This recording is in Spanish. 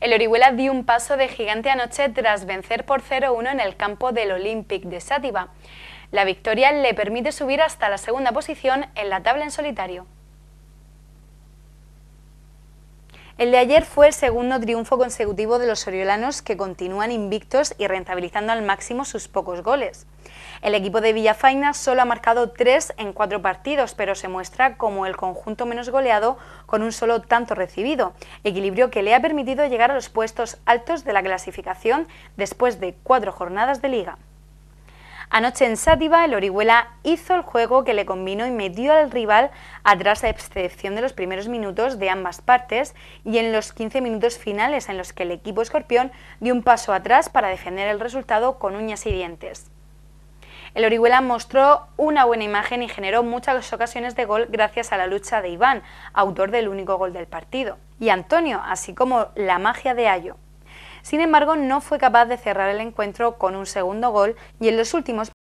El Orihuela dio un paso de gigante anoche tras vencer por 0-1 en el campo del Olympic de Sátiva. La victoria le permite subir hasta la segunda posición en la tabla en solitario. El de ayer fue el segundo triunfo consecutivo de los oriolanos que continúan invictos y rentabilizando al máximo sus pocos goles. El equipo de Villafaina solo ha marcado tres en cuatro partidos, pero se muestra como el conjunto menos goleado con un solo tanto recibido, equilibrio que le ha permitido llegar a los puestos altos de la clasificación después de cuatro jornadas de liga. Anoche en Sátiva, el Orihuela hizo el juego que le combinó y metió al rival atrás a excepción de los primeros minutos de ambas partes y en los 15 minutos finales en los que el equipo escorpión dio un paso atrás para defender el resultado con uñas y dientes. El Orihuela mostró una buena imagen y generó muchas ocasiones de gol gracias a la lucha de Iván, autor del único gol del partido, y Antonio, así como la magia de Ayo. Sin embargo, no fue capaz de cerrar el encuentro con un segundo gol y en los últimos